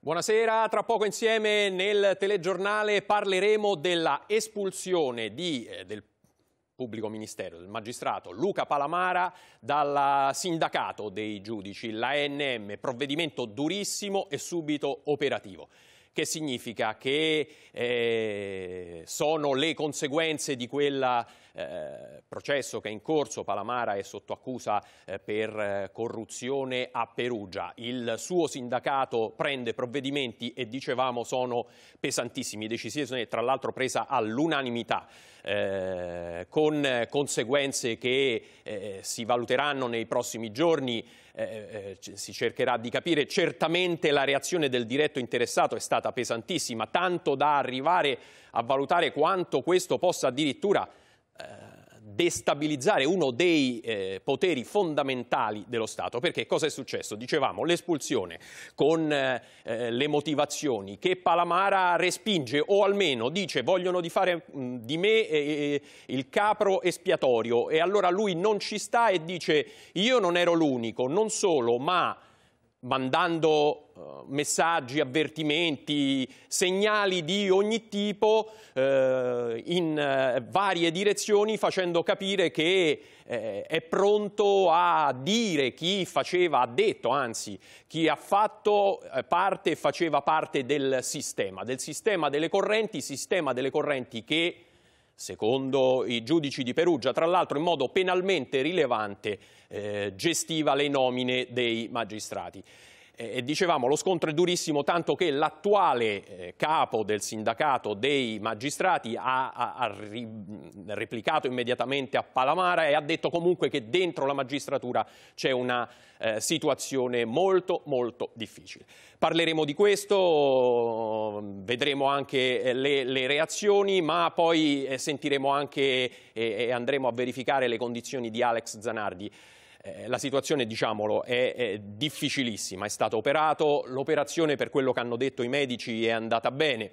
Buonasera, tra poco insieme nel telegiornale parleremo della espulsione di, eh, del pubblico ministero, del magistrato Luca Palamara dal sindacato dei giudici, l'ANM, provvedimento durissimo e subito operativo che significa che eh, sono le conseguenze di quella eh, processo che è in corso, Palamara è sotto accusa eh, per eh, corruzione a Perugia. Il suo sindacato prende provvedimenti e dicevamo sono pesantissimi, decisione tra l'altro presa all'unanimità, eh, con conseguenze che si valuteranno nei prossimi giorni. Eh, eh, si cercherà di capire. Certamente la reazione del diretto interessato è stata pesantissima, tanto da arrivare a valutare quanto questo possa addirittura destabilizzare uno dei eh, poteri fondamentali dello Stato. Perché cosa è successo? Dicevamo l'espulsione con eh, eh le motivazioni che Palamara respinge o almeno dice vogliono di fare mh, mm, di me eh, eh, il capro espiatorio e allora lui non ci sta e dice io non ero l'unico, non solo ma mandando eh, messaggi, avvertimenti, segnali di ogni tipo eh, in eh, varie direzioni facendo capire che eh, è pronto a dire chi faceva, ha detto anzi, chi ha fatto eh, parte e faceva parte del sistema, del sistema delle correnti, sistema delle correnti che secondo i giudici di Perugia, tra l'altro in modo penalmente rilevante, eh, gestiva le nomine dei magistrati. Eh, e dicevamo lo scontro è durissimo tanto che l'attuale eh, capo del sindacato dei magistrati ha, ha, ha ri, replicato immediatamente a Palamara e ha detto comunque che dentro la magistratura c'è una eh, situazione molto molto difficile. Parleremo di questo, vedremo anche eh, le, le reazioni ma poi sentiremo anche e, e andremo a verificare le condizioni di Alex Zanardi. Eh, la situazione, diciamolo, è, è, difficilissima, è stato operato, l'operazione per quello che hanno detto i medici è andata bene,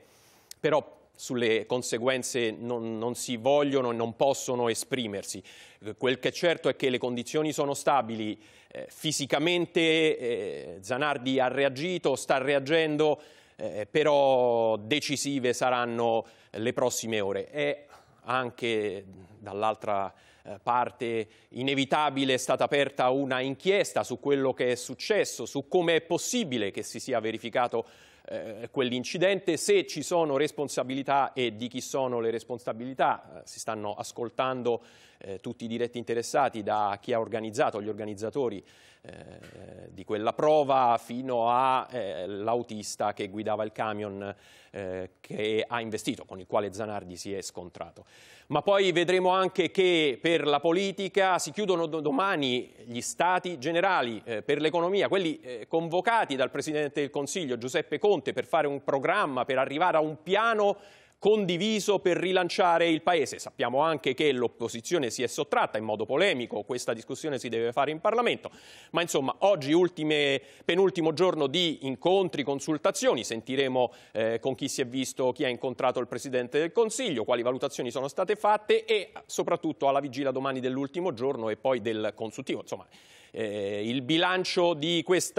però sulle conseguenze non, non si vogliono e non possono esprimersi. Eh, quel che è certo è che le condizioni sono stabili, eh, fisicamente eh, Zanardi ha reagito, sta reagendo, eh, però decisive saranno le prossime ore e anche dall'altra parte eh, parte inevitabile è stata aperta una inchiesta su quello che è successo, su come è possibile che si sia verificato eh, quell'incidente, se ci sono responsabilità e di chi sono le responsabilità, eh, si stanno ascoltando eh, tutti i diretti interessati da chi ha organizzato, gli organizzatori eh, di quella prova fino all'autista eh, che guidava il camion eh, che ha investito, con il quale Zanardi si è scontrato. Ma poi vedremo anche che per la politica si chiudono domani gli stati generali eh, per l'economia, quelli eh, convocati dal Presidente del Consiglio Giuseppe Conte per fare un programma, per arrivare a un piano condiviso per rilanciare il Paese. Sappiamo anche che l'opposizione si è sottratta in modo polemico, questa discussione si deve fare in Parlamento, ma insomma oggi ultime, penultimo giorno di incontri, consultazioni, sentiremo eh, con chi si è visto, chi ha incontrato il Presidente del Consiglio, quali valutazioni sono state fatte e soprattutto alla vigilia domani dell'ultimo giorno e poi del consultivo. Insomma, eh, il bilancio di questi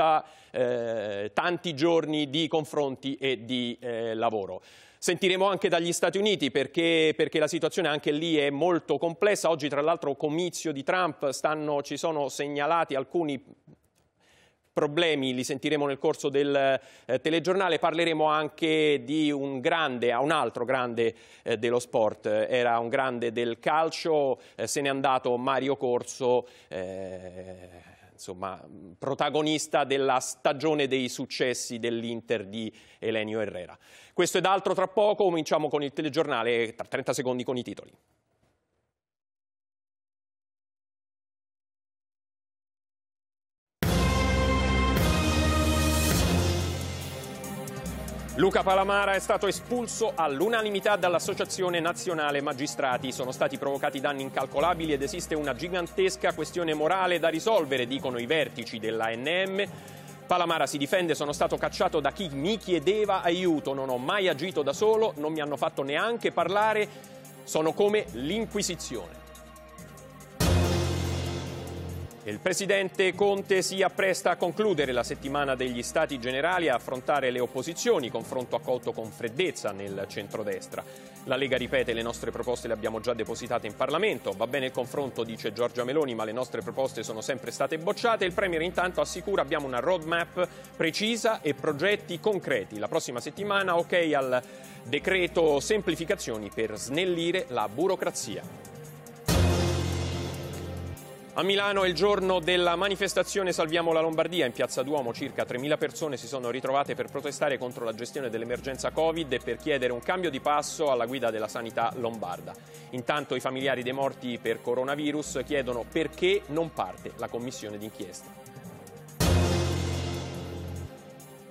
eh, tanti giorni di confronti e di eh, lavoro. Sentiremo anche dagli Stati Uniti perché, perché, la situazione anche lì è molto complessa. Oggi tra l'altro comizio di Trump stanno, ci sono segnalati alcuni problemi, li sentiremo nel corso del eh, telegiornale, parleremo anche di un grande, a un altro grande eh, dello sport, era un grande del calcio, eh, se n'è andato Mario Corso eh, insomma, protagonista della stagione dei successi dell'Inter di Elenio Herrera. Questo ed altro tra poco, cominciamo con il telegiornale, tra 30 secondi con i titoli. Luca Palamara è stato espulso all'unanimità dall'Associazione Nazionale Magistrati. Sono stati provocati danni incalcolabili ed esiste una gigantesca questione morale da risolvere, dicono i vertici dell'ANM. Palamara si difende, sono stato cacciato da chi mi chiedeva aiuto, non ho mai agito da solo, non mi hanno fatto neanche parlare, sono come l'Inquisizione. Il presidente Conte si appresta a concludere la settimana degli Stati Generali e a affrontare le opposizioni, confronto accolto con freddezza nel centrodestra. La Lega ripete le nostre proposte le abbiamo già depositate in Parlamento, va bene il confronto dice Giorgia Meloni ma le nostre proposte sono sempre state bocciate, il Premier intanto assicura abbiamo una roadmap precisa e progetti concreti. La prossima settimana ok al decreto semplificazioni per snellire la burocrazia. A Milano è il giorno della manifestazione Salviamo la Lombardia. In piazza Duomo circa 3.000 persone si sono ritrovate per protestare contro la gestione dell'emergenza Covid e per chiedere un cambio di passo alla guida della sanità lombarda. Intanto i familiari dei morti per coronavirus chiedono perché non parte la commissione d'inchiesta.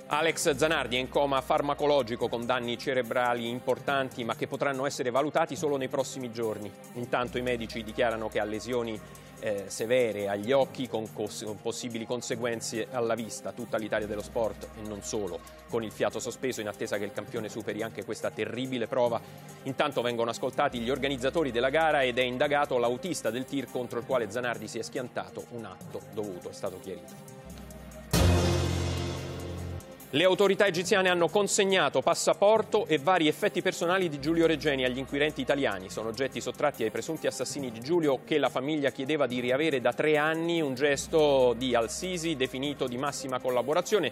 Alex Zanardi è in coma farmacologico con danni cerebrali importanti ma che potranno essere valutati solo nei prossimi giorni. Intanto i medici dichiarano che ha lesioni eh, severe agli occhi con, con, possibili conseguenze alla vista, tutta l'Italia dello sport e non solo, con il fiato sospeso in attesa che il campione superi anche questa terribile prova. Intanto vengono ascoltati gli organizzatori della gara ed è indagato l'autista del tir contro il quale Zanardi si è schiantato, un atto dovuto, è stato chiarito. Le autorità egiziane hanno consegnato passaporto e vari effetti personali di Giulio Regeni agli inquirenti italiani. Sono oggetti sottratti ai presunti assassini di Giulio che la famiglia chiedeva di riavere da tre anni, un gesto di Al-Sisi definito di massima collaborazione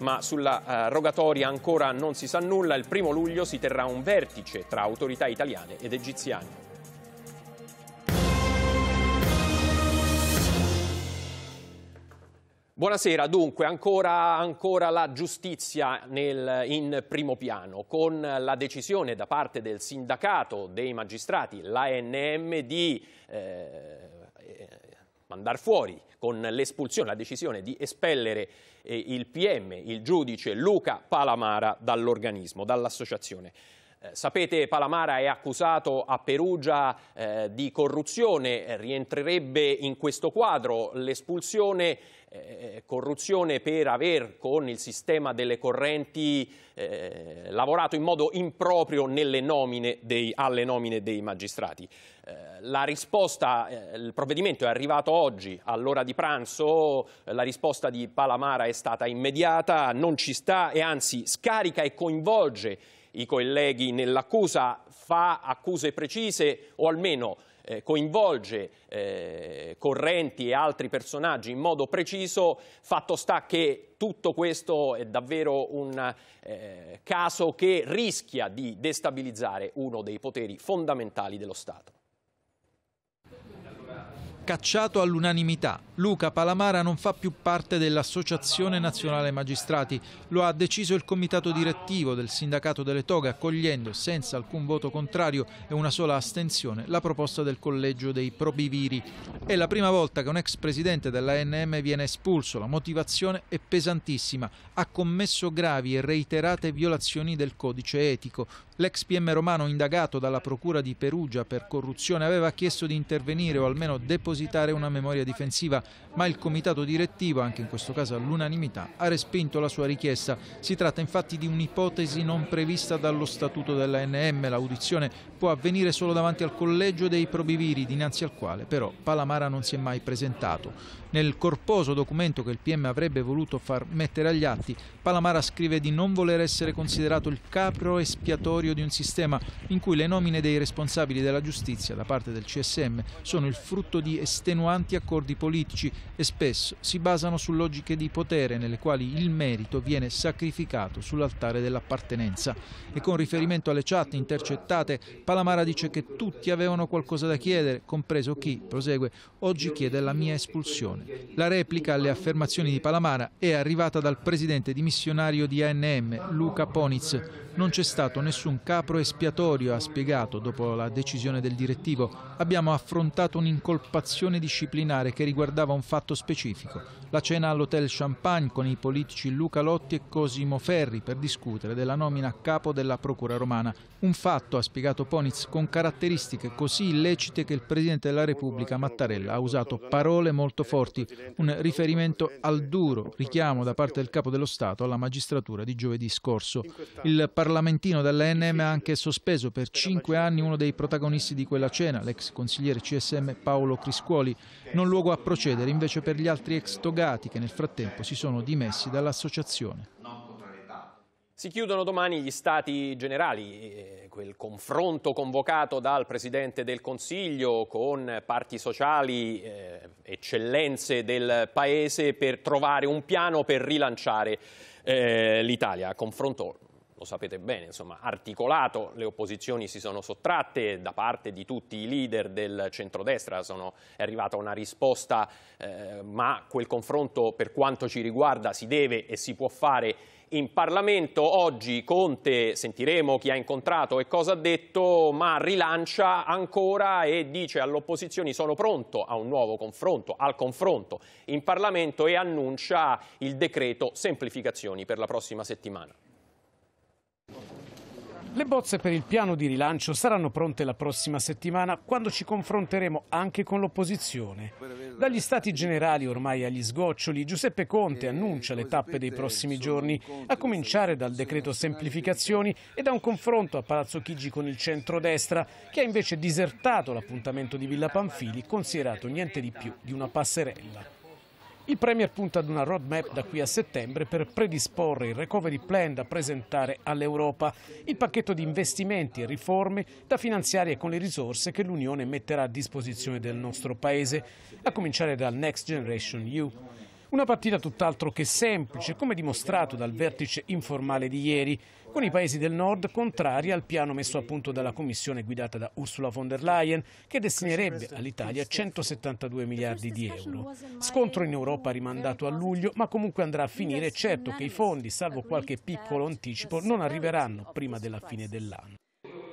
ma sulla eh, rogatoria ancora non si sa nulla. Il primo luglio si terrà un vertice tra autorità italiane ed egiziane. Buonasera, dunque ancora, ancora la giustizia nel, in primo piano con la decisione da parte del sindacato dei magistrati, l'ANM, di eh, mandar fuori con l'espulsione, la decisione di espellere eh, il PM, il giudice Luca Palamara dall'organismo, dall'associazione. Eh, sapete Palamara è accusato a Perugia eh, di corruzione, eh, rientrerebbe in questo quadro l'espulsione eh, corruzione per aver con il sistema delle correnti eh, lavorato in modo improprio nomine dei, alle nomine dei magistrati. Eh, la risposta, il provvedimento è arrivato oggi all'ora di pranzo, la risposta di Palamara è stata immediata, non ci sta e anzi scarica e coinvolge i colleghi nell'accusa, fa accuse precise o almeno eh, coinvolge eh, Correnti e altri personaggi in modo preciso, fatto sta che tutto questo è davvero un eh, caso che rischia di destabilizzare uno dei poteri fondamentali dello Stato cacciato all'unanimità. Luca Palamara non fa più parte dell'Associazione Nazionale Magistrati, lo ha deciso il comitato direttivo del sindacato delle toghe accogliendo senza alcun voto contrario e una sola astensione la proposta del collegio dei probiviri. È la prima volta che un ex presidente dell'ANM viene espulso, la motivazione è pesantissima, ha commesso gravi e reiterate violazioni del codice etico, L'ex PM romano indagato dalla Procura di Perugia per corruzione aveva chiesto di intervenire o almeno depositare una memoria difensiva, ma il comitato direttivo, anche in questo caso all'unanimità, ha respinto la sua richiesta. Si tratta infatti di un'ipotesi non prevista dallo statuto dell'ANM. L'audizione può avvenire solo davanti al collegio dei probiviri, dinanzi al quale però Palamara non si è mai presentato. Nel corposo documento che il PM avrebbe voluto far mettere agli atti, Palamara scrive di non voler essere considerato il capro espiatorio di un sistema in cui le nomine dei responsabili della giustizia da parte del CSM sono il frutto di estenuanti accordi politici e spesso si basano su logiche di potere nelle quali il merito viene sacrificato sull'altare dell'appartenenza. E con riferimento alle chat intercettate, Palamara dice che tutti avevano qualcosa da chiedere, compreso chi, prosegue, oggi chiede la mia espulsione Commissione. La replica alle affermazioni di Palamara è arrivata dal presidente dimissionario di ANM, Luca Poniz, non c'è stato nessun capro espiatorio, ha spiegato dopo la decisione del direttivo. Abbiamo affrontato un'incolpazione disciplinare che riguardava un fatto specifico, la cena all'Hotel Champagne con i politici Luca Lotti e Cosimo Ferri per discutere della nomina a capo della Procura romana. Un fatto, ha spiegato Poniz, con caratteristiche così illecite che il Presidente della Repubblica Mattarella ha usato parole molto forti, un riferimento al duro richiamo da parte del Capo dello Stato alla magistratura di giovedì scorso. Il parlamentino dell'ENM ha anche sospeso per cinque anni uno dei protagonisti di quella cena, l'ex consigliere CSM Paolo Criscuoli, non luogo a procedere invece per gli altri ex togati che nel frattempo si sono dimessi dall'associazione. Si chiudono domani gli stati generali, eh, quel confronto convocato dal Presidente del Consiglio con parti sociali, eh, eccellenze del Paese per trovare un piano per rilanciare eh, l'Italia. Confronto lo sapete bene, insomma, articolato, le opposizioni si sono sottratte da parte di tutti i leader del centrodestra, sono, è arrivata una risposta, eh, ma quel confronto per quanto ci riguarda si deve e si può fare in Parlamento. Oggi Conte, sentiremo chi ha incontrato e cosa ha detto, ma rilancia ancora e dice alle opposizioni sono pronto a un nuovo confronto, al confronto in Parlamento e annuncia il decreto semplificazioni per la prossima settimana. Le bozze per il piano di rilancio saranno pronte la prossima settimana quando ci confronteremo anche con l'opposizione. Dagli stati generali ormai agli sgoccioli, Giuseppe Conte annuncia le tappe dei prossimi giorni, a cominciare dal decreto semplificazioni e da un confronto a Palazzo Chigi con il centrodestra, che ha invece disertato l'appuntamento di Villa Panfili, considerato niente di più di una passerella. Il Premier punta ad una roadmap da qui a settembre per predisporre il recovery plan da presentare all'Europa, il pacchetto di investimenti e riforme da finanziare con le risorse che l'Unione metterà a disposizione del nostro Paese, a cominciare dal Next Generation EU. Una partita tutt'altro che semplice, come dimostrato dal vertice informale di ieri, con i paesi del nord contrari al piano messo a punto dalla commissione guidata da Ursula von der Leyen che destinerebbe all'Italia 172 miliardi di euro. Scontro in Europa rimandato a luglio ma comunque andrà a finire certo che i fondi, salvo qualche piccolo anticipo, non arriveranno prima della fine dell'anno.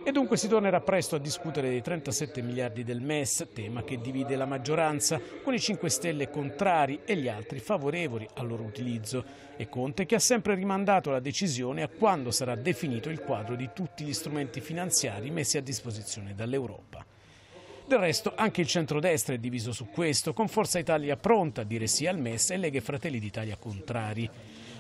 E dunque si tornerà presto a discutere dei 37 miliardi del MES, tema che divide la maggioranza, con i 5 Stelle contrari e gli altri favorevoli al loro utilizzo. E Conte che ha sempre rimandato la decisione a quando sarà definito il quadro di tutti gli strumenti finanziari messi a disposizione dall'Europa. Del resto anche il centrodestra è diviso su questo, con Forza Italia pronta a dire sì al MES e Lega e Fratelli d'Italia contrari.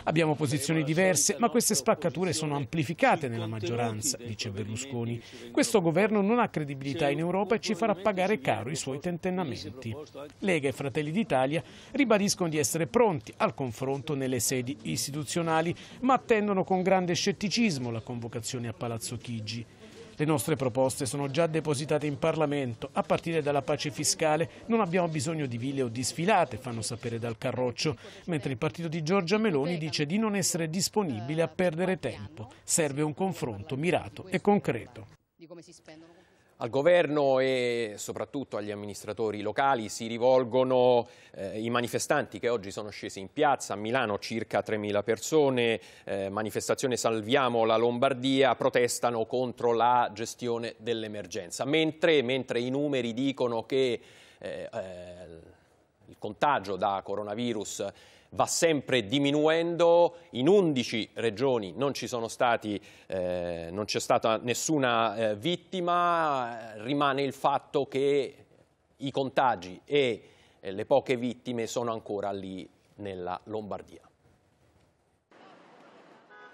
Abbiamo posizioni diverse, ma queste spaccature sono amplificate nella maggioranza, dice Berlusconi. Questo governo non ha credibilità in Europa e ci farà pagare caro i suoi tentennamenti. Lega e Fratelli d'Italia ribadiscono di essere pronti al confronto nelle sedi istituzionali, ma attendono con grande scetticismo la convocazione a Palazzo Chigi. Le nostre proposte sono già depositate in Parlamento, a partire dalla pace fiscale. Non abbiamo bisogno di ville o di sfilate, fanno sapere dal Carroccio, mentre il partito di Giorgia Meloni dice di non essere disponibile a perdere tempo. Serve un confronto mirato e concreto. Al governo e soprattutto agli amministratori locali si rivolgono eh, i manifestanti che oggi sono scesi in piazza a Milano, circa 3.000 persone, eh, manifestazione Salviamo la Lombardia, protestano contro la gestione dell'emergenza, mentre, mentre, i numeri dicono che eh, eh il contagio da coronavirus va sempre diminuendo, in 11 regioni non, eh, c'è eh, stata nessuna eh, vittima, rimane il fatto che i contagi e eh, le poche vittime sono ancora lì nella Lombardia.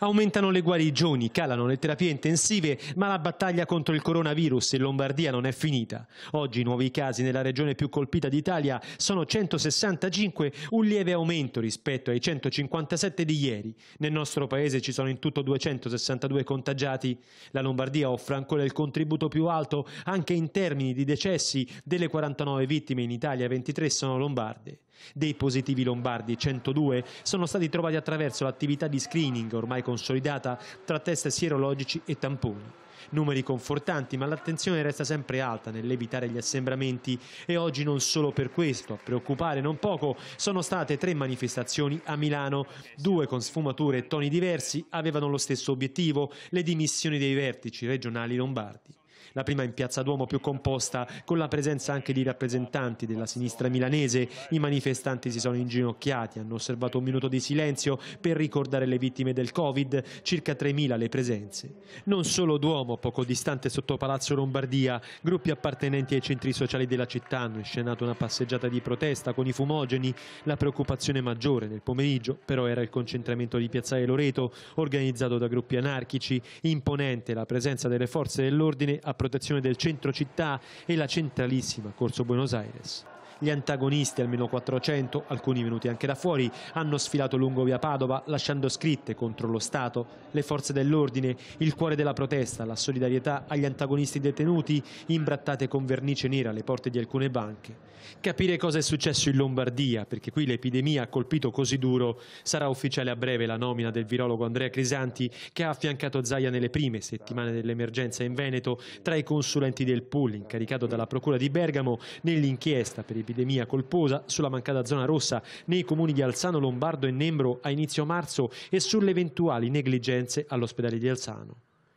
Aumentano le guarigioni, calano le terapie intensive, ma la battaglia contro il coronavirus in Lombardia non è finita. Oggi i nuovi casi nella regione più colpita d'Italia sono 165, un lieve aumento rispetto ai 157 di ieri. Nel nostro paese ci sono in tutto 262 contagiati. La Lombardia offre ancora il contributo più alto anche in termini di decessi delle 49 vittime in Italia, 23 sono lombarde. Dei positivi lombardi 102 sono stati trovati attraverso l'attività di screening ormai consolidata tra test sierologici e tamponi. Numeri confortanti, ma l'attenzione resta sempre alta nell'evitare gli assembramenti e oggi non solo per questo. A preoccupare non poco sono state tre manifestazioni a Milano. Due con sfumature e toni diversi avevano lo stesso obiettivo, le dimissioni dei vertici regionali lombardi la prima in Piazza Duomo più composta con la presenza anche di rappresentanti della sinistra milanese. I manifestanti si sono inginocchiati, hanno osservato un minuto di silenzio per ricordare le vittime del Covid, circa 3.000 le presenze. Non solo Duomo, poco distante sotto Palazzo Lombardia, gruppi appartenenti ai centri sociali della città hanno scenato una passeggiata di protesta con i fumogeni. La preoccupazione maggiore nel pomeriggio però era il concentramento di Piazzale Loreto, organizzato da gruppi anarchici, imponente la presenza delle forze dell'ordine a protezione del centro città e la centralissima Corso Buenos Aires. Gli antagonisti, almeno 400, alcuni venuti anche da fuori, hanno sfilato lungo via Padova lasciando scritte contro lo Stato, le forze dell'ordine, il cuore della protesta, la solidarietà agli antagonisti detenuti, imbrattate con vernice nera alle porte di alcune banche. Capire cosa è successo in Lombardia, perché qui l'epidemia ha colpito così duro, sarà ufficiale a breve la nomina del virologo Andrea Crisanti che ha affiancato Zaia nelle prime settimane dell'emergenza in Veneto tra i consulenti del pool incaricato dalla Procura di Bergamo nell'inchiesta per i l'epidemia colposa sulla mancata zona rossa nei comuni di Alzano, Lombardo e Nembro a inizio marzo e sulle eventuali negligenze all'ospedale di Alzano.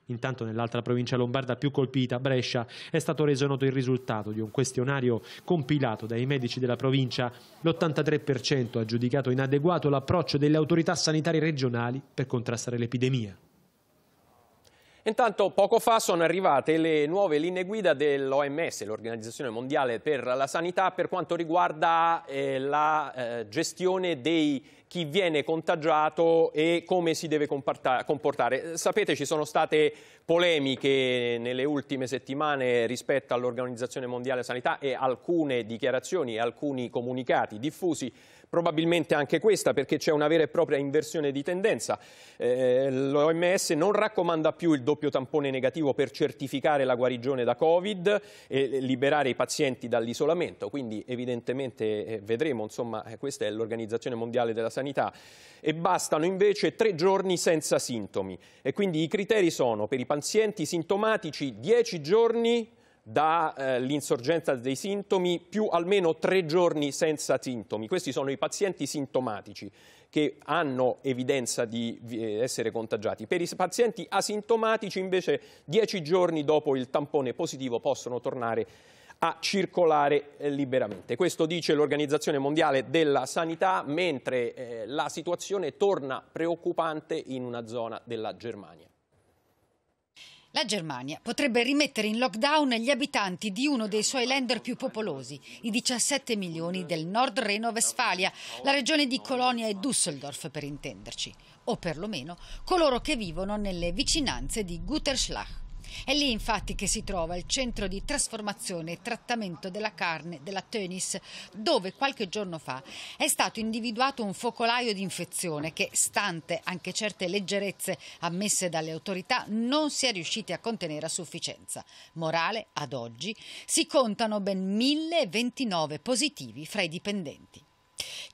Intanto nell'altra provincia lombarda più colpita, Brescia, è stato reso noto il risultato di un questionario compilato dai medici della provincia. L'83% ha giudicato inadeguato l'approccio delle autorità sanitarie regionali per contrastare l'epidemia. Intanto poco fa sono arrivate le nuove linee guida dell'OMS, l'Organizzazione Mondiale per la Sanità, per quanto riguarda eh, la eh, gestione dei chi viene contagiato e come si deve comportare. Sapete ci sono state polemiche nelle ultime settimane rispetto all'Organizzazione Mondiale Sanità e alcune dichiarazioni e alcuni comunicati diffusi probabilmente anche questa perché c'è una vera e propria inversione di tendenza. Eh, L'OMS non raccomanda più il doppio tampone negativo per certificare la guarigione da Covid e liberare i pazienti dall'isolamento, quindi evidentemente eh, vedremo, insomma eh, questa è l'Organizzazione Mondiale della Sanità e bastano invece tre giorni senza sintomi e quindi i criteri sono per i pazienti sintomatici 10 giorni dall'insorgenza eh, dei sintomi più almeno tre giorni senza sintomi. Questi sono i pazienti sintomatici che hanno evidenza di eh, essere contagiati. Per i pazienti asintomatici invece dieci giorni dopo il tampone positivo possono tornare a circolare eh, liberamente. Questo dice l'Organizzazione Mondiale della Sanità, mentre eh, la situazione torna preoccupante in una zona della Germania. La Germania potrebbe rimettere in lockdown gli abitanti di uno dei suoi lender più popolosi, i 17 milioni del Nord Reno-Vestfalia, la regione di Colonia e Düsseldorf per intenderci, o perlomeno coloro che vivono nelle vicinanze di Guterschlach. È lì infatti che si trova il centro di trasformazione e trattamento della carne della Tönis, dove qualche giorno fa è stato individuato un focolaio di infezione che, stante anche certe leggerezze ammesse dalle autorità, non si è riusciti a contenere a sufficienza. Morale, ad oggi si contano ben 1029 positivi fra i dipendenti.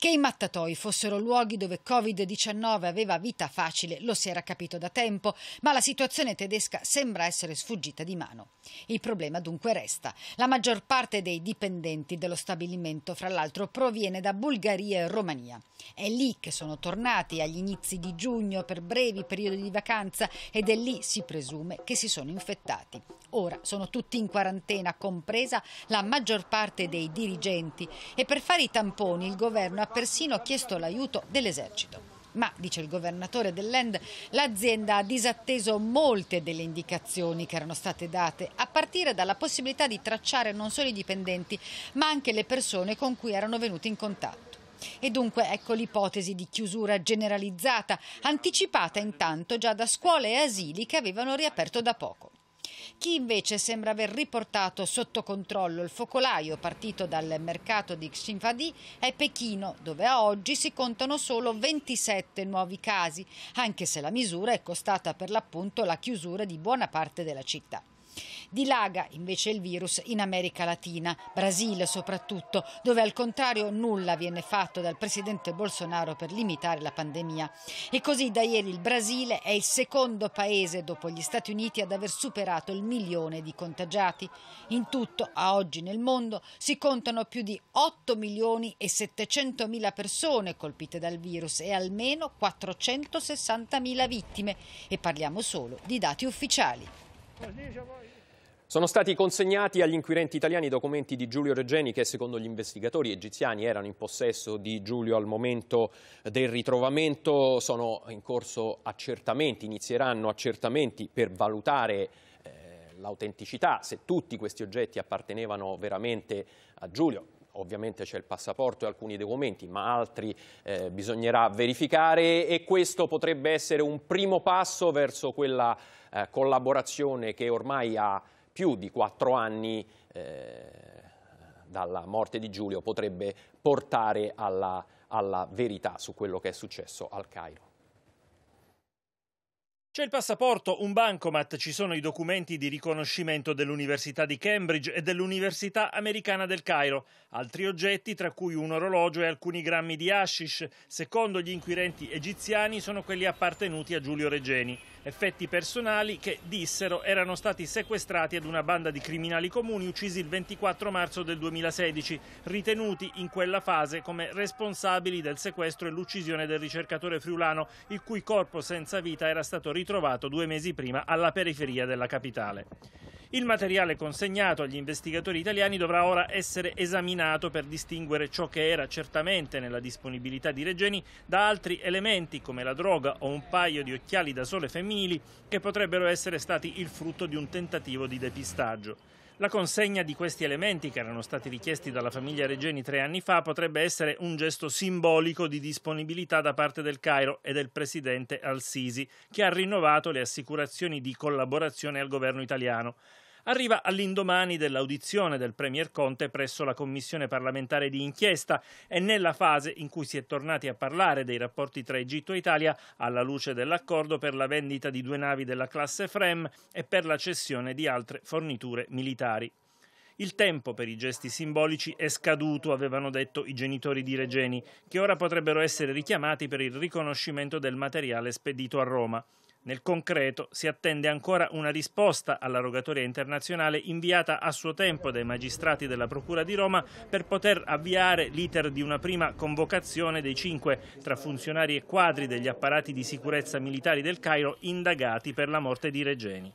Che i mattatoi fossero luoghi dove Covid-19 aveva vita facile lo si era capito da tempo, ma la situazione tedesca sembra essere sfuggita di mano. Il problema dunque resta. La maggior parte dei dipendenti dello stabilimento, fra l'altro, proviene da Bulgaria e Romania. È lì che sono tornati agli inizi di giugno per brevi periodi di vacanza ed è lì, si presume, che si sono infettati. Ora sono tutti in quarantena, compresa la maggior parte dei dirigenti, e per fare i tamponi il governo ha persino chiesto l'aiuto dell'esercito. Ma, dice il governatore dell'End, l'azienda ha disatteso molte delle indicazioni che erano state date, a partire dalla possibilità di tracciare non solo i dipendenti, ma anche le persone con cui erano venuti in contatto. E dunque ecco l'ipotesi di chiusura generalizzata, anticipata intanto già da scuole e asili che avevano riaperto da poco. Chi invece sembra aver riportato sotto controllo il focolaio partito dal mercato di Xinfadi è Pechino, dove a oggi si contano solo 27 nuovi casi, anche se la misura è costata per l'appunto la chiusura di buona parte della città. Dilaga invece il virus in America Latina, Brasile soprattutto, dove al contrario nulla viene fatto dal presidente Bolsonaro per limitare la pandemia. E così da ieri il Brasile è il secondo paese dopo gli Stati Uniti ad aver superato il milione di contagiati. In tutto a oggi nel mondo si contano più di 8 milioni e 700 mila persone colpite dal virus e almeno 460 mila vittime e parliamo solo di dati ufficiali. Sono stati consegnati agli inquirenti italiani i documenti di Giulio Regeni che secondo gli investigatori egiziani erano in possesso di Giulio al momento del ritrovamento. Sono in corso accertamenti, inizieranno accertamenti per valutare eh, l'autenticità, se tutti questi oggetti appartenevano veramente a Giulio ovviamente c'è il passaporto e alcuni documenti, ma altri eh, bisognerà verificare e questo potrebbe essere un primo passo verso quella eh, collaborazione che ormai ha più di quattro anni eh, dalla morte di Giulio potrebbe portare alla, alla verità su quello che è successo al Cairo. C'è il passaporto, un bancomat, ci sono i documenti di riconoscimento dell'Università di Cambridge e dell'Università americana del Cairo, altri oggetti tra cui un orologio e alcuni grammi di hashish, secondo gli inquirenti egiziani sono quelli appartenuti a Giulio Regeni, effetti personali che dissero erano stati sequestrati ad una banda di criminali comuni uccisi il 24 marzo del 2016, ritenuti in quella fase come responsabili del sequestro e l'uccisione del ricercatore friulano, il cui corpo senza vita era stato ritrovato ritrovato due mesi prima alla periferia della capitale. Il materiale consegnato agli investigatori italiani dovrà ora essere esaminato per distinguere ciò che era certamente nella disponibilità di Regeni da altri elementi come la droga o un paio di occhiali da sole femminili che potrebbero essere stati il frutto di un tentativo di depistaggio. La consegna di questi elementi, che erano stati richiesti dalla famiglia Regeni tre anni fa, potrebbe essere un gesto simbolico di disponibilità da parte del Cairo e del presidente Al-Sisi, che ha rinnovato le assicurazioni di collaborazione al governo italiano arriva all'indomani dell'audizione del Premier Conte presso la Commissione parlamentare di inchiesta e nella fase in cui si è tornati a parlare dei rapporti tra Egitto e Italia alla luce dell'accordo per la vendita di due navi della classe FREM e per la cessione di altre forniture militari. Il tempo per i gesti simbolici è scaduto, avevano detto i genitori di Regeni, che ora potrebbero essere richiamati per il riconoscimento del materiale spedito a Roma. Nel concreto si attende ancora una risposta alla rogatoria internazionale inviata a suo tempo dai magistrati della Procura di Roma per poter avviare l'iter di una prima convocazione dei cinque tra funzionari e quadri degli apparati di sicurezza militari del Cairo indagati per la morte di Regeni.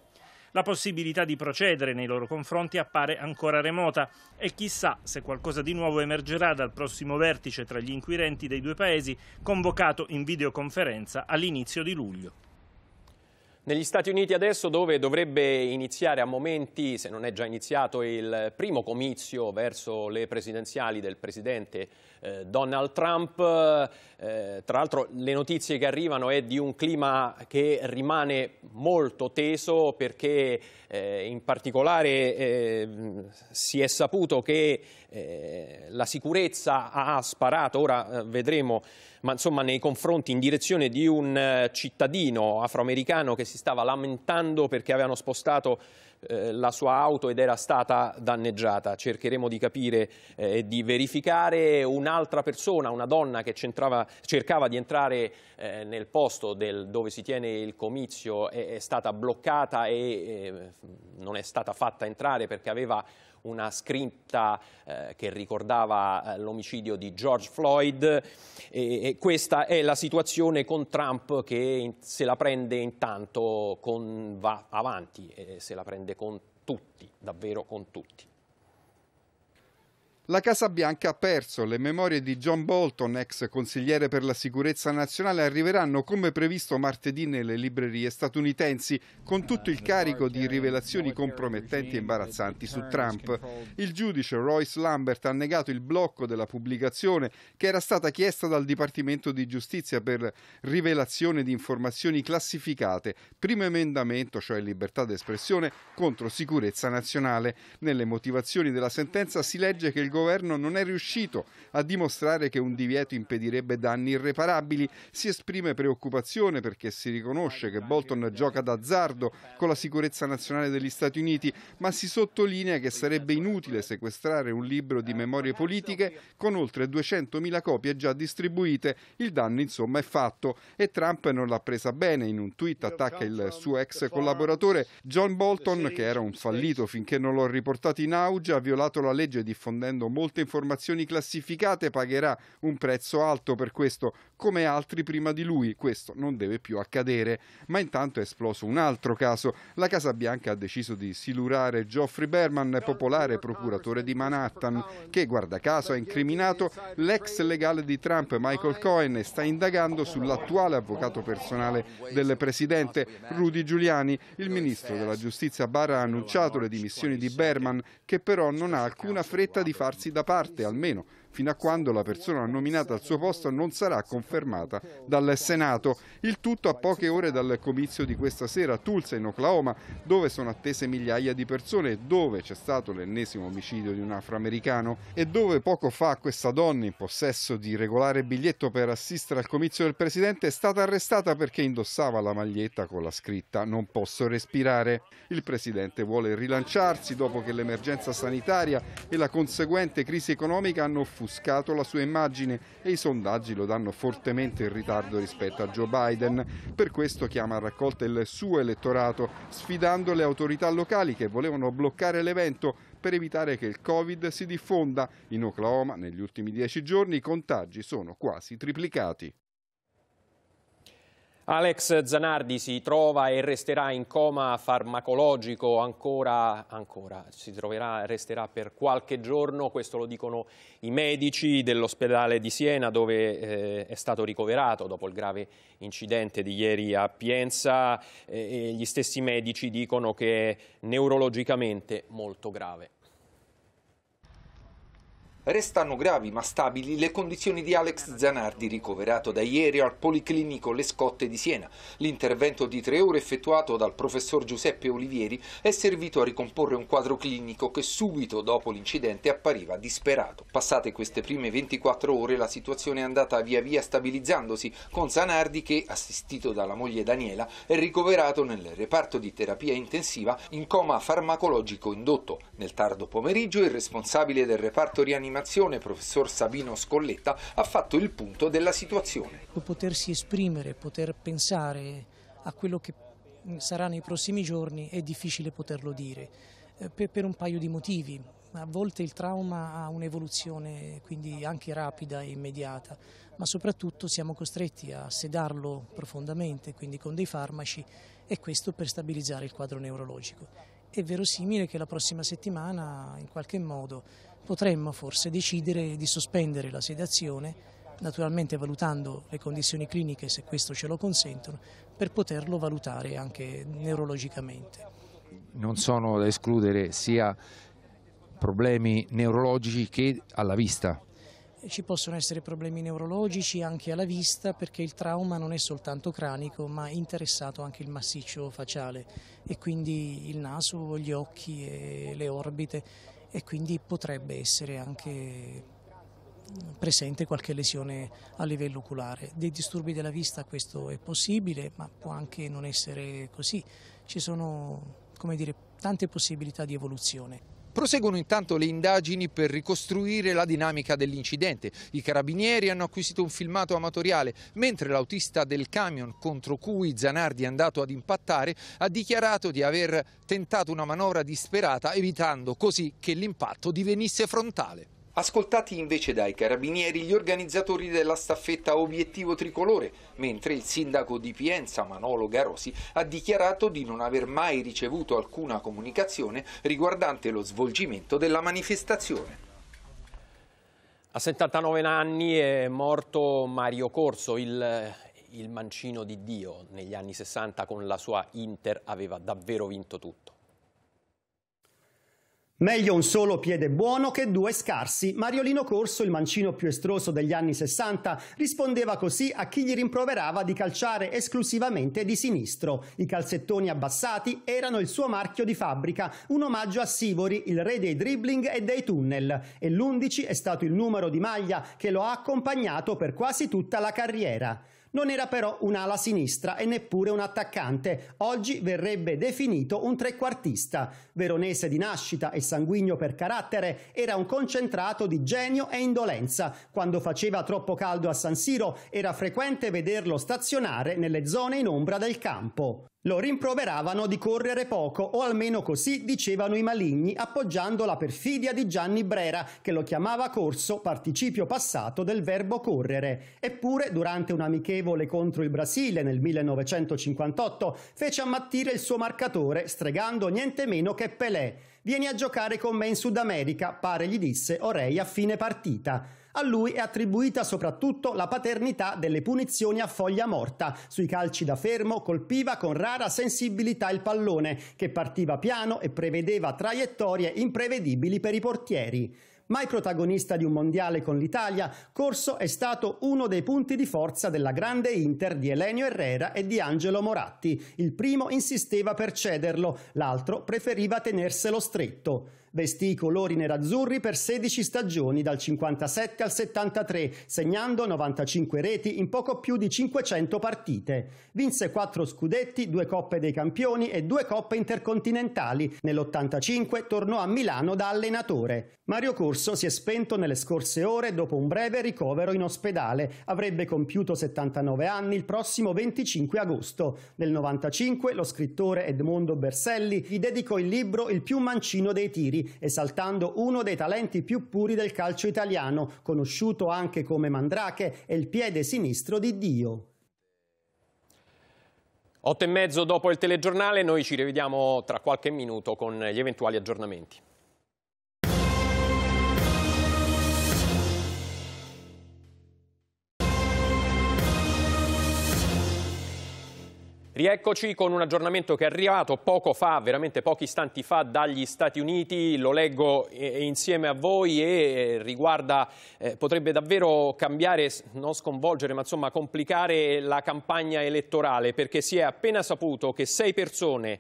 La possibilità di procedere nei loro confronti appare ancora remota e chissà se qualcosa di nuovo emergerà dal prossimo vertice tra gli inquirenti dei due paesi convocato in videoconferenza all'inizio di luglio. Negli Stati Uniti adesso dove dovrebbe iniziare a momenti, se non è già iniziato, il primo comizio verso le presidenziali del presidente eh, Donald Trump, eh, tra l'altro le notizie che arrivano è di un clima che rimane molto teso perché eh, in particolare eh, si è saputo che eh, la sicurezza ha sparato, ora eh, vedremo ma insomma nei confronti in direzione di un eh, cittadino afroamericano che si stava lamentando perché avevano spostato eh, la sua auto ed era stata danneggiata. Cercheremo di capire eh, e eh, di verificare un'altra persona, una donna che cercava di entrare eh, nel posto del, dove si tiene il comizio, è, è stata bloccata e non è stata fatta entrare perché aveva una scritta eh, che ricordava eh, l'omicidio di George Floyd e, e questa è la situazione con Trump che se la prende intanto con, va avanti, e se la prende con tutti, davvero con tutti. La Casa Bianca ha perso. Le memorie di John Bolton, ex consigliere per la sicurezza nazionale, arriveranno come previsto martedì nelle librerie statunitensi, con tutto il carico di rivelazioni compromettenti e imbarazzanti su Trump. Il giudice Royce Lambert ha negato il blocco della pubblicazione che era stata chiesta dal Dipartimento di Giustizia per rivelazione di informazioni classificate. Primo emendamento, cioè libertà d'espressione, contro sicurezza nazionale. Nelle motivazioni della sentenza si legge che il governo non è riuscito a dimostrare che un divieto impedirebbe danni irreparabili. Si esprime preoccupazione perché si riconosce che Bolton gioca d'azzardo con la sicurezza nazionale degli Stati Uniti, ma si sottolinea che sarebbe inutile sequestrare un libro di memorie politiche con oltre 200.000 copie già distribuite. Il danno insomma è fatto e Trump non l'ha presa bene. In un tweet attacca il suo ex collaboratore John Bolton che era un fallito finché non lo ha riportato in auge, ha violato la legge diffondendo molte informazioni classificate, pagherà un prezzo alto per questo come altri prima di lui. Questo non deve più accadere. Ma intanto è esploso un altro caso. La Casa Bianca ha deciso di silurare Geoffrey Berman, popolare procuratore di Manhattan, che guarda caso ha incriminato l'ex legale di Trump Michael Cohen e sta indagando sull'attuale avvocato personale del presidente Rudy Giuliani. Il ministro della giustizia Barra ha annunciato le dimissioni di Berman, che però non ha alcuna fretta di farsi da parte, almeno fino a quando la persona nominata al suo posto non sarà confermata dal Senato. Il tutto a poche ore dal comizio di questa sera a Tulsa in Oklahoma dove sono attese migliaia di persone, dove c'è stato l'ennesimo omicidio di un afroamericano e dove poco fa questa donna in possesso di regolare biglietto per assistere al comizio del Presidente è stata arrestata perché indossava la maglietta con la scritta non posso respirare. Il Presidente vuole rilanciarsi dopo che l'emergenza sanitaria e la conseguente crisi economica hanno fuso offuscato la sua immagine e i sondaggi lo danno fortemente in ritardo rispetto a Joe Biden. Per questo chiama a raccolta il suo elettorato, sfidando le autorità locali che volevano bloccare l'evento per evitare che il Covid si diffonda. In Oklahoma negli ultimi dieci giorni i contagi sono quasi triplicati. Alex Zanardi si trova e resterà in coma farmacologico ancora, ancora si troverà, resterà per qualche giorno, questo lo dicono i medici dell'ospedale di Siena dove eh, è stato ricoverato dopo il grave incidente di ieri a Pienza eh, e gli stessi medici dicono che è neurologicamente molto grave. Restano gravi ma stabili le condizioni di Alex Zanardi, ricoverato da ieri al Policlinico Le Scotte di Siena. L'intervento di tre ore effettuato dal professor Giuseppe Olivieri è servito a ricomporre un quadro clinico che subito dopo l'incidente appariva disperato. Passate queste prime 24 ore la situazione è andata via via stabilizzandosi, con Zanardi che, assistito dalla moglie Daniela, è ricoverato nel reparto di terapia intensiva in coma farmacologico indotto. Nel tardo pomeriggio il responsabile del reparto rianimato rianimazione, professor Sabino Scolletta, ha fatto il punto della situazione. Potersi esprimere, poter pensare a quello che sarà nei prossimi giorni è difficile poterlo dire, eh, per un paio di motivi. A volte il trauma ha un'evoluzione quindi anche rapida e immediata, ma soprattutto siamo costretti a sedarlo profondamente, quindi con dei farmaci, e questo per stabilizzare il quadro neurologico è verosimile che la prossima settimana in qualche modo potremmo forse decidere di sospendere la sedazione naturalmente valutando le condizioni cliniche se questo ce lo consentono, per poterlo valutare anche neurologicamente. Non sono da escludere sia problemi neurologici che alla vista, ci possono essere problemi neurologici anche alla vista perché il trauma non è soltanto cranico ma è interessato anche il massiccio faciale e quindi il naso, gli occhi e le orbite e quindi potrebbe essere anche presente qualche lesione a livello oculare. Dei disturbi della vista questo è possibile ma può anche non essere così, ci sono dire, tante possibilità di evoluzione. Proseguono intanto le indagini per ricostruire la dinamica dell'incidente. I carabinieri hanno acquisito un filmato amatoriale, mentre l'autista del camion contro cui Zanardi è andato ad impattare ha dichiarato di aver tentato una manovra disperata evitando così che l'impatto divenisse frontale. Ascoltati invece dai carabinieri gli organizzatori della staffetta Obiettivo Tricolore, mentre il sindaco di Pienza, Manolo Garosi, ha dichiarato di non aver mai ricevuto alcuna comunicazione riguardante lo svolgimento della manifestazione. A 79 anni è morto Mario Corso, il, il mancino di Dio. Negli anni 60 con la sua Inter aveva davvero vinto tutto. Meglio un solo piede buono che due scarsi. Mariolino Corso, il mancino più estroso degli anni 60, rispondeva così a chi gli rimproverava di calciare esclusivamente di sinistro. I calzettoni abbassati erano il suo marchio di fabbrica, un omaggio a Sivori, il re dei dribbling e dei tunnel. E l'11 è stato il numero di maglia che lo ha accompagnato per quasi tutta la carriera. Non era però un'ala sinistra e neppure un attaccante, oggi verrebbe definito un trequartista. Veronese di nascita e sanguigno per carattere, era un concentrato di genio e indolenza. Quando faceva troppo caldo a San Siro era frequente vederlo stazionare nelle zone in ombra del campo. Lo rimproveravano di correre poco, o almeno così dicevano i maligni, appoggiando la perfidia di Gianni Brera, che lo chiamava corso, participio passato del verbo correre. Eppure, durante un amichevole contro il Brasile nel 1958, fece ammattire il suo marcatore, stregando niente meno che Pelé. Vieni a giocare con me in Sud America, pare gli disse Orei a fine partita. A lui è attribuita soprattutto la paternità delle punizioni a foglia morta. Sui calci da fermo colpiva con rara sensibilità il pallone, che partiva piano e prevedeva traiettorie imprevedibili per i portieri. Mai protagonista di un mondiale con l'Italia, Corso è stato uno dei punti di forza della grande Inter di Elenio Herrera e di Angelo Moratti. Il primo insisteva per cederlo, l'altro preferiva tenerselo stretto. Vestì i colori nerazzurri per 16 stagioni dal 57 al 73, segnando 95 reti in poco più di 500 partite. Vinse 4 scudetti, 2 coppe dei campioni e 2 coppe intercontinentali. Nell'85 tornò a Milano da allenatore. Mario Corso si è spento nelle scorse ore dopo un breve ricovero in ospedale. Avrebbe compiuto 79 anni il prossimo 25 agosto. Nel 95 lo scrittore Edmondo Berselli gli dedicò il libro Il più mancino dei tiri esaltando uno dei talenti più puri del calcio italiano, conosciuto anche come Mandrake e il piede sinistro di Dio. 8 e mezzo dopo il telegiornale, noi ci rivediamo tra qualche minuto con gli eventuali aggiornamenti. Rieccoci con un aggiornamento che è arrivato poco fa, veramente pochi istanti fa, dagli Stati Uniti, lo leggo eh, insieme a voi e eh, riguarda, eh, potrebbe davvero cambiare, non sconvolgere, ma insomma complicare la campagna elettorale, perché si è appena saputo che sei persone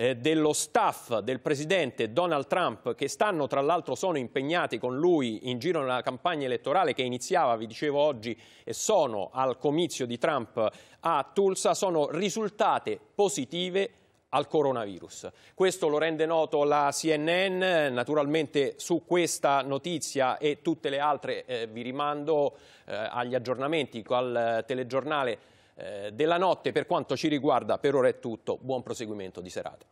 eh, dello staff del presidente Donald Trump che stanno tra l'altro sono impegnati con lui in giro nella campagna elettorale che iniziava, vi dicevo oggi, e sono al comizio di Trump a Tulsa, sono risultate positive al coronavirus. Questo lo rende noto la CNN, naturalmente su questa notizia e tutte le altre eh, vi rimando eh, agli aggiornamenti al telegiornale eh, della notte. Per quanto ci riguarda per ora è tutto, buon proseguimento di serata.